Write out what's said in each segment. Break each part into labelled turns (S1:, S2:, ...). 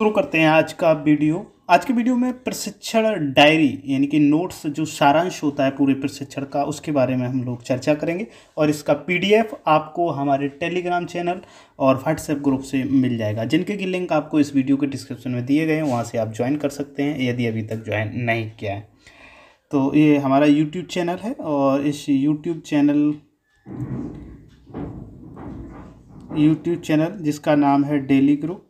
S1: शुरू करते हैं आज का वीडियो आज के वीडियो में प्रशिक्षण डायरी यानी कि नोट्स जो सारांश होता है पूरे प्रशिक्षण का उसके बारे में हम लोग चर्चा करेंगे और इसका पीडीएफ आपको हमारे टेलीग्राम चैनल और व्हाट्सएप ग्रुप से मिल जाएगा जिनके की लिंक आपको इस वीडियो के डिस्क्रिप्शन में दिए गए हैं वहाँ से आप ज्वाइन कर सकते हैं यदि अभी तक ज्वाइन नहीं किया है तो ये हमारा यूट्यूब चैनल है और इस यूट्यूब चैनल यूट्यूब चैनल जिसका नाम है डेली ग्रुप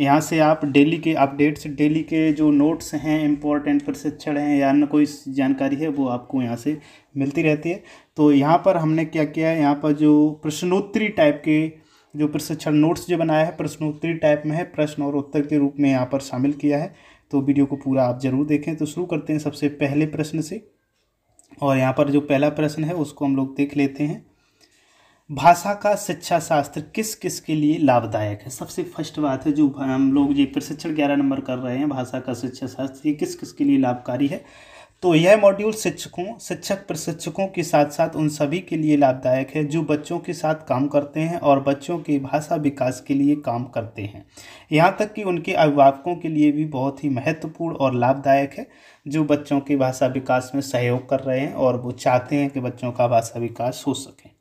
S1: यहाँ से आप डेली के अपडेट्स डेली के जो नोट्स हैं इम्पोर्टेंट प्रशिक्षण हैं या अन्य कोई जानकारी है वो आपको यहाँ से मिलती रहती है तो यहाँ पर हमने क्या किया है यहाँ पर जो प्रश्नोत्तरी टाइप के जो प्रशिक्षण नोट्स जो बनाया है प्रश्नोत्तरी टाइप में है प्रश्न और उत्तर के रूप में यहाँ पर शामिल किया है तो वीडियो को पूरा आप ज़रूर देखें तो शुरू करते हैं सबसे पहले प्रश्न से और यहाँ पर जो पहला प्रश्न है उसको हम लोग देख लेते हैं भाषा का शिक्षा शास्त्र किस किस के लिए लाभदायक है सबसे फर्स्ट बात है जो हम लोग ये प्रशिक्षण ग्यारह नंबर कर रहे हैं भाषा का शिक्षा शास्त्र ये किस किस के लिए लाभकारी है तो यह मॉड्यूल शिक्षकों शिक्षक प्रशिक्षकों के साथ साथ उन सभी के लिए लाभदायक है जो बच्चों के साथ काम करते हैं और बच्चों के भाषा विकास के लिए काम करते हैं यहाँ तक कि उनके अभिभावकों के लिए भी बहुत ही महत्वपूर्ण और लाभदायक है जो बच्चों के भाषा विकास में सहयोग कर रहे हैं और वो चाहते हैं कि बच्चों का भाषा विकास हो सके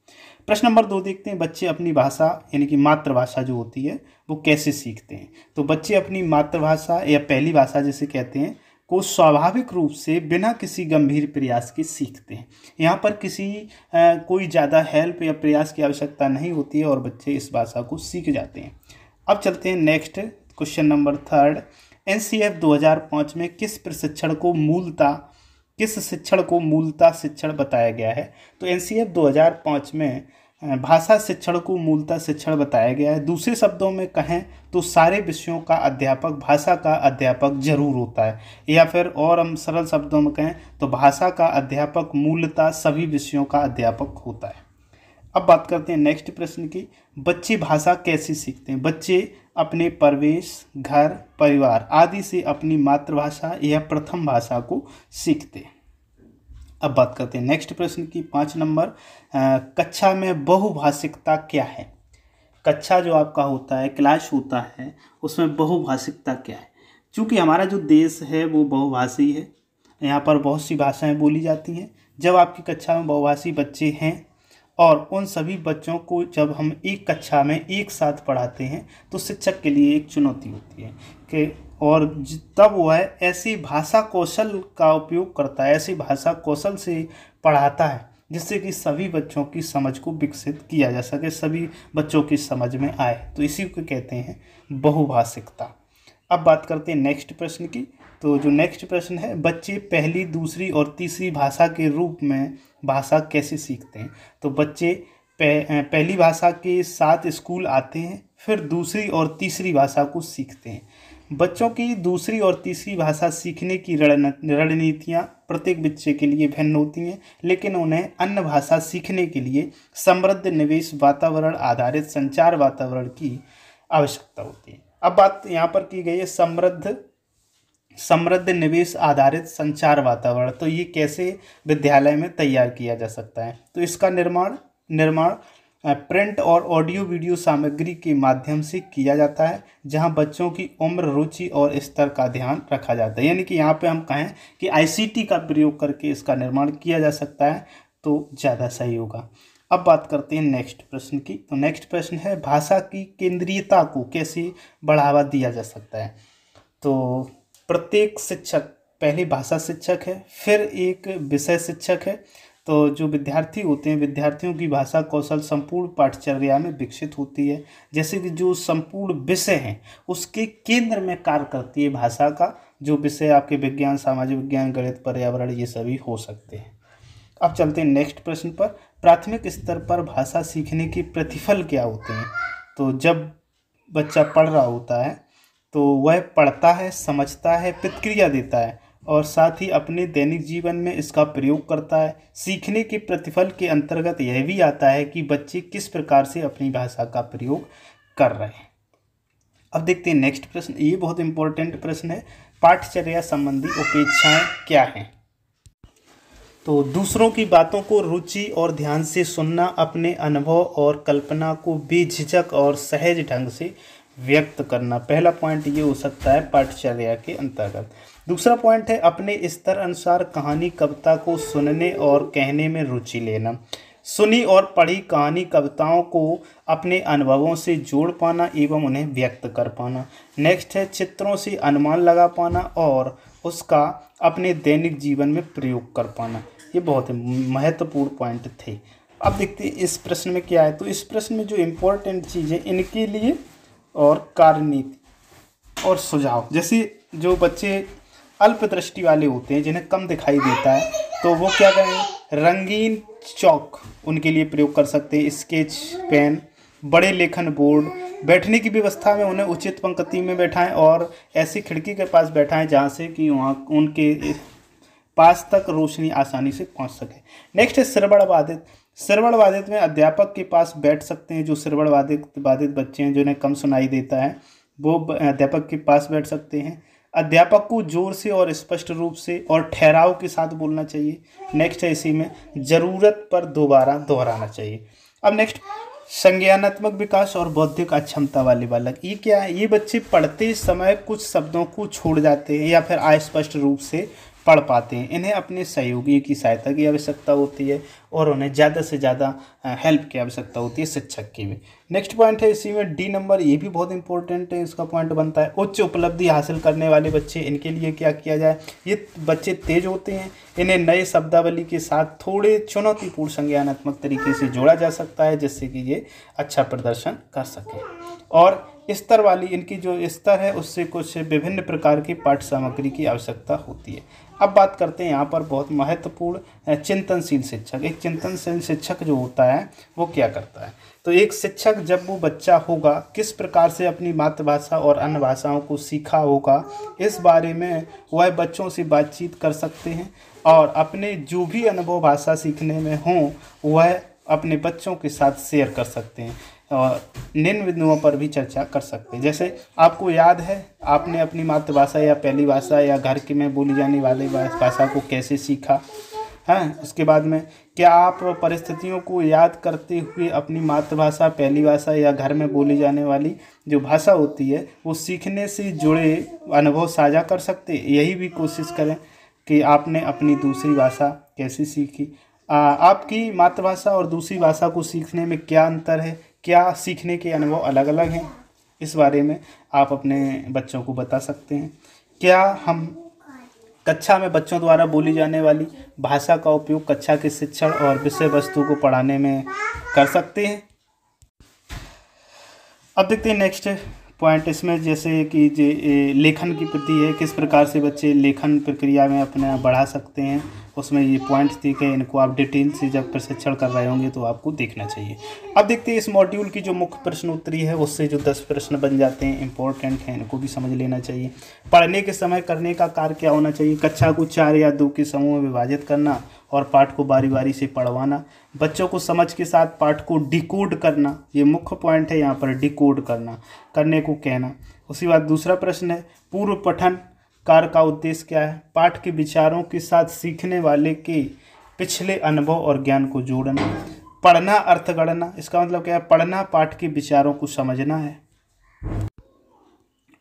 S1: प्रश्न नंबर दो देखते हैं बच्चे अपनी भाषा यानी कि मातृभाषा जो होती है वो कैसे सीखते हैं तो बच्चे अपनी मातृभाषा या पहली भाषा जिसे कहते हैं को स्वाभाविक रूप से बिना किसी गंभीर प्रयास के सीखते हैं यहाँ पर किसी आ, कोई ज़्यादा हेल्प या प्रयास की आवश्यकता नहीं होती है और बच्चे इस भाषा को सीख जाते हैं अब चलते हैं next question number third N C F दो हजार पाँच में किस प्रशिक्षण को मूलता किस शिक्षण को मूलता शिक्षण बताया गया है तो एन 2005 में भाषा शिक्षण को मूलता शिक्षण बताया गया है दूसरे शब्दों में कहें तो सारे विषयों का अध्यापक भाषा का अध्यापक जरूर होता है या फिर और हम सरल शब्दों में कहें तो भाषा का अध्यापक मूलता सभी विषयों का अध्यापक होता है अब बात करते हैं नेक्स्ट प्रश्न की बच्चे भाषा कैसे सीखते हैं बच्चे अपने प्रवेश घर परिवार आदि से अपनी मातृभाषा या प्रथम भाषा को सीखते अब बात करते हैं नेक्स्ट प्रश्न की पाँच नंबर कक्षा में बहुभाषिकता क्या है कक्षा जो आपका होता है क्लास होता है उसमें बहुभाषिकता क्या है चूँकि हमारा जो देश है वो बहुभाषी है यहाँ पर बहुत सी भाषाएं बोली जाती हैं जब आपकी कक्षा में बहुभाषी बच्चे हैं और उन सभी बच्चों को जब हम एक कक्षा में एक साथ पढ़ाते हैं तो शिक्षक के लिए एक चुनौती होती है कि और तब वह ऐसी भाषा कौशल का उपयोग करता है ऐसी भाषा कौशल से पढ़ाता है जिससे कि सभी बच्चों की समझ को विकसित किया जा सके सभी बच्चों की समझ में आए तो इसी को कहते हैं बहुभाषिकता अब बात करते हैं नेक्स्ट प्रश्न की तो जो नेक्स्ट प्रश्न है बच्चे पहली दूसरी और तीसरी भाषा के रूप में भाषा कैसे सीखते हैं तो बच्चे पह, पहली भाषा के साथ स्कूल आते हैं फिर दूसरी और तीसरी भाषा को सीखते हैं बच्चों की दूसरी और तीसरी भाषा सीखने की रणनीतियाँ प्रत्येक बच्चे के लिए भिन्न होती हैं लेकिन उन्हें अन्य भाषा सीखने के लिए समृद्ध निवेश वातावरण आधारित संचार वातावरण की आवश्यकता होती है अब बात यहाँ पर की गई है समृद्ध समृद्ध निवेश आधारित संचार वातावरण तो ये कैसे विद्यालय में तैयार किया जा सकता है तो इसका निर्माण निर्माण प्रिंट और ऑडियो वीडियो सामग्री के माध्यम से किया जाता है जहां बच्चों की उम्र रुचि और स्तर का ध्यान रखा जाता है यानी कि यहाँ पे हम कहें कि आईसीटी का प्रयोग करके इसका निर्माण किया जा सकता है तो ज़्यादा सही होगा अब बात करते हैं नेक्स्ट प्रश्न की तो नेक्स्ट प्रश्न है भाषा की केंद्रीयता को कैसे बढ़ावा दिया जा सकता है तो प्रत्येक शिक्षक पहले भाषा शिक्षक है फिर एक विषय शिक्षक है तो जो विद्यार्थी होते हैं विद्यार्थियों की भाषा कौशल संपूर्ण पाठचर्या में विकसित होती है जैसे कि जो संपूर्ण विषय हैं उसके केंद्र में कार्य करती है भाषा का जो विषय आपके विज्ञान सामाजिक विज्ञान गणित पर्यावरण ये सभी हो सकते हैं अब चलते हैं नेक्स्ट प्रश्न पर प्राथमिक स्तर पर भाषा सीखने के प्रतिफल क्या होते हैं तो जब बच्चा पढ़ रहा होता है तो वह पढ़ता है समझता है प्रतिक्रिया देता है और साथ ही अपने दैनिक जीवन में इसका प्रयोग करता है सीखने के प्रतिफल के अंतर्गत यह भी आता है कि बच्चे किस प्रकार से अपनी भाषा का प्रयोग कर रहे हैं अब देखते हैं नेक्स्ट प्रश्न ये बहुत इंपॉर्टेंट प्रश्न है पाठचर्या संबंधी उपेक्षाएँ क्या हैं तो दूसरों की बातों को रुचि और ध्यान से सुनना अपने अनुभव और कल्पना को बेझिझक और सहज ढंग से व्यक्त करना पहला पॉइंट ये हो सकता है पाठचर्या के अंतर्गत दूसरा पॉइंट है अपने स्तर अनुसार कहानी कविता को सुनने और कहने में रुचि लेना सुनी और पढ़ी कहानी कविताओं को अपने अनुभवों से जोड़ पाना एवं उन्हें व्यक्त कर पाना नेक्स्ट है चित्रों से अनुमान लगा पाना और उसका अपने दैनिक जीवन में प्रयोग कर पाना ये बहुत महत्वपूर्ण पॉइंट थे अब देखते हैं इस प्रश्न में क्या है तो इस प्रश्न में जो इम्पोर्टेंट चीज़ है इनके लिए और कार्यनीति और सुझाव जैसे जो बच्चे अल्प दृष्टि वाले होते हैं जिन्हें कम दिखाई देता है तो वो क्या करें रंगीन चौक उनके लिए प्रयोग कर सकते हैं स्केच पेन बड़े लेखन बोर्ड बैठने की व्यवस्था में उन्हें उचित पंक्ति में बैठाएं और ऐसी खिड़की के पास बैठाएं जहाँ से कि वहाँ उनके पास तक रोशनी आसानी से पहुँच सके नेक्स्ट है श्रवण बाधित श्रवण बाधित में अध्यापक के पास बैठ सकते हैं जो श्रवण बाधित बाधित बच्चे हैं जिन्हें कम सुनाई देता है वो अध्यापक के पास बैठ सकते हैं अध्यापक को जोर से और स्पष्ट रूप से और ठहराव के साथ बोलना चाहिए नेक्स्ट है इसी में ज़रूरत पर दोबारा दोहराना चाहिए अब नेक्स्ट संज्ञानात्मक विकास और बौद्धिक अक्षमता वाले बालक ये क्या है ये बच्चे पढ़ते समय कुछ शब्दों को छोड़ जाते हैं या फिर अस्पष्ट रूप से पढ़ पाते हैं इन्हें अपने सहयोगियों की सहायता की आवश्यकता होती है और उन्हें ज़्यादा से ज़्यादा हेल्प की आवश्यकता होती है शिक्षक की भी नेक्स्ट पॉइंट है इसी में डी नंबर ये भी बहुत इंपॉर्टेंट है इसका पॉइंट बनता है उच्च उपलब्धि हासिल करने वाले बच्चे इनके लिए क्या किया जाए ये बच्चे तेज होते हैं इन्हें नए शब्दावली के साथ थोड़े चुनौतीपूर्ण संज्ञानात्मक तरीके से जोड़ा जा सकता है जिससे कि ये अच्छा प्रदर्शन कर सकें और स्तर वाली इनकी जो स्तर है उससे कुछ विभिन्न प्रकार की पाठ्य सामग्री की आवश्यकता होती है अब बात करते हैं यहाँ पर बहुत महत्वपूर्ण चिंतनशील शिक्षक एक चिंतनशील शिक्षक जो होता है वो क्या करता है तो एक शिक्षक जब वो बच्चा होगा किस प्रकार से अपनी मातृभाषा और अन्य भाषाओं को सीखा होगा इस बारे में वह बच्चों से बातचीत कर सकते हैं और अपने जो भी अनुभव भाषा सीखने में हों वह अपने बच्चों के साथ शेयर कर सकते हैं और निम्न बिंदुओं पर भी चर्चा कर सकते हैं जैसे आपको याद है आपने अपनी मातृभाषा या पहली भाषा या घर के में बोली जाने वाली भाषा को कैसे सीखा हैं हाँ, उसके बाद में क्या आप परिस्थितियों को याद करते हुए अपनी मातृभाषा पहली भाषा या घर में बोली जाने वाली जो भाषा होती है वो सीखने से जुड़े अनुभव साझा कर सकते यही भी कोशिश करें कि आपने अपनी दूसरी भाषा कैसे सीखी आपकी मातृभाषा और दूसरी भाषा को सीखने में क्या अंतर है क्या सीखने के अनुभव अलग अलग हैं इस बारे में आप अपने बच्चों को बता सकते हैं क्या हम कक्षा में बच्चों द्वारा बोली जाने वाली भाषा का उपयोग कक्षा के शिक्षण और विषय वस्तु को पढ़ाने में कर सकते हैं अब देखते हैं नेक्स्ट पॉइंट इसमें जैसे कि जे लेखन की प्रति है किस प्रकार से बच्चे लेखन प्रक्रिया में अपना बढ़ा सकते हैं उसमें ये पॉइंट थी कि इनको आप डिटेल से जब प्रशिक्षण कर रहे होंगे तो आपको देखना चाहिए अब देखते हैं इस मॉड्यूल की जो मुख्य प्रश्न उत्तरी है उससे जो दस प्रश्न बन जाते हैं इंपॉर्टेंट हैं इनको भी समझ लेना चाहिए पढ़ने के समय करने का कार्य क्या होना चाहिए कक्षा को चार या दो के समूह में विभाजित करना और पाठ को बारी बारी से पढ़वाना बच्चों को समझ के साथ पाठ को डिकोड करना ये मुख्य पॉइंट है यहाँ पर डिकोड करना करने को कहना उसके बाद दूसरा प्रश्न है पूर्व पठन कार्य का उद्देश्य क्या है पाठ के विचारों के साथ सीखने वाले के पिछले अनुभव और ज्ञान को जोड़ना पढ़ना अर्थगणना इसका मतलब क्या है पढ़ना पाठ के विचारों को समझना है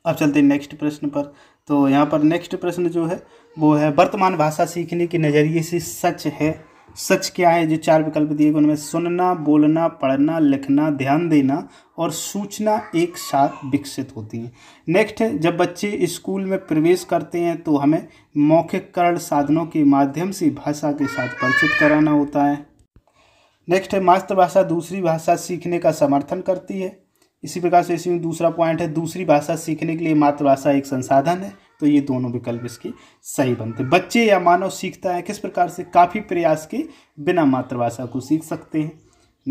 S1: अब चलते हैं नेक्स्ट प्रश्न पर तो यहाँ पर नेक्स्ट प्रश्न जो है वो है वर्तमान भाषा सीखने के नज़रिए से सच है सच क्या है जो चार विकल्प दिए गए उनमें सुनना बोलना पढ़ना लिखना ध्यान देना और सूचना एक साथ विकसित होती है नेक्स्ट है जब बच्चे स्कूल में प्रवेश करते हैं तो हमें मौखिक करण साधनों के माध्यम से भाषा के साथ परिचित कराना होता है नेक्स्ट है मातृभाषा दूसरी भाषा सीखने का समर्थन करती है इसी प्रकार से इसी दूसरा पॉइंट है दूसरी भाषा सीखने के लिए मातृभाषा एक संसाधन है तो ये दोनों विकल्प इसके सही बनते बच्चे या मानव सीखता है किस प्रकार से काफ़ी प्रयास के बिना मातृभाषा को सीख सकते हैं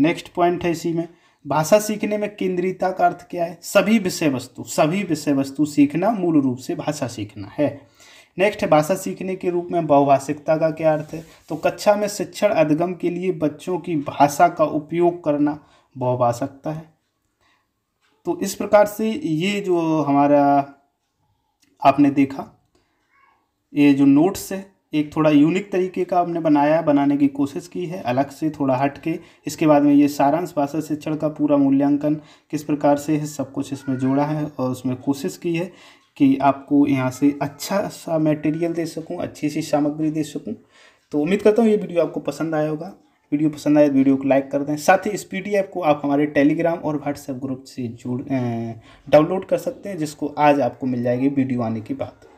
S1: नेक्स्ट पॉइंट है इसी में भाषा सीखने में केंद्रीयता का अर्थ क्या है सभी विषय वस्तु सभी विषय वस्तु सीखना मूल रूप से भाषा सीखना है नेक्स्ट है भाषा सीखने के रूप में बहुभाषिकता का क्या अर्थ है तो कक्षा में शिक्षण अधिगम के लिए बच्चों की भाषा का उपयोग करना बहुभाषिकता है तो इस प्रकार से ये जो हमारा आपने देखा ये जो नोट्स है एक थोड़ा यूनिक तरीके का हमने बनाया बनाने की कोशिश की है अलग से थोड़ा हट के इसके बाद में ये सारांश भाषा शिक्षण का पूरा मूल्यांकन किस प्रकार से है सब कुछ इसमें जोड़ा है और उसमें कोशिश की है कि आपको यहाँ से अच्छा सा मटेरियल दे सकूँ अच्छी सी सामग्री दे सकूँ तो उम्मीद करता हूँ ये वीडियो आपको पसंद आया होगा वीडियो पसंद आए तो वीडियो को लाइक कर दें साथ ही इस पीडीएफ को आप हमारे टेलीग्राम और व्हाट्सएप ग्रुप से जुड़ डाउनलोड कर सकते हैं जिसको आज आपको मिल जाएगी वीडियो आने के बाद